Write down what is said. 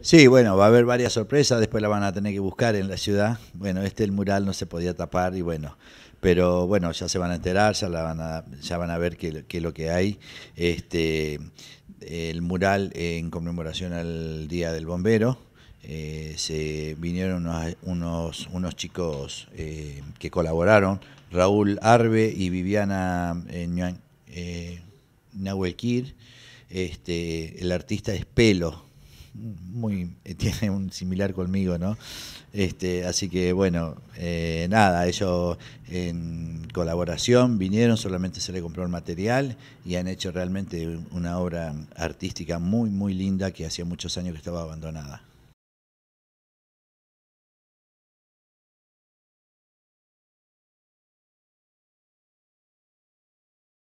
Sí, bueno, va a haber varias sorpresas, después la van a tener que buscar en la ciudad. Bueno, este el mural no se podía tapar y bueno, pero bueno, ya se van a enterar, ya, la van, a, ya van a ver qué, es lo que hay. Este, el mural en conmemoración al Día del Bombero, eh, se vinieron unos, unos, unos chicos eh, que colaboraron, Raúl Arbe y Viviana eh, eh Nahuelquir, este, el artista es Pelo muy eh, tiene un similar conmigo, ¿no? Este, así que bueno, eh, nada, ellos en colaboración vinieron, solamente se le compró el material y han hecho realmente una obra artística muy, muy linda que hacía muchos años que estaba abandonada.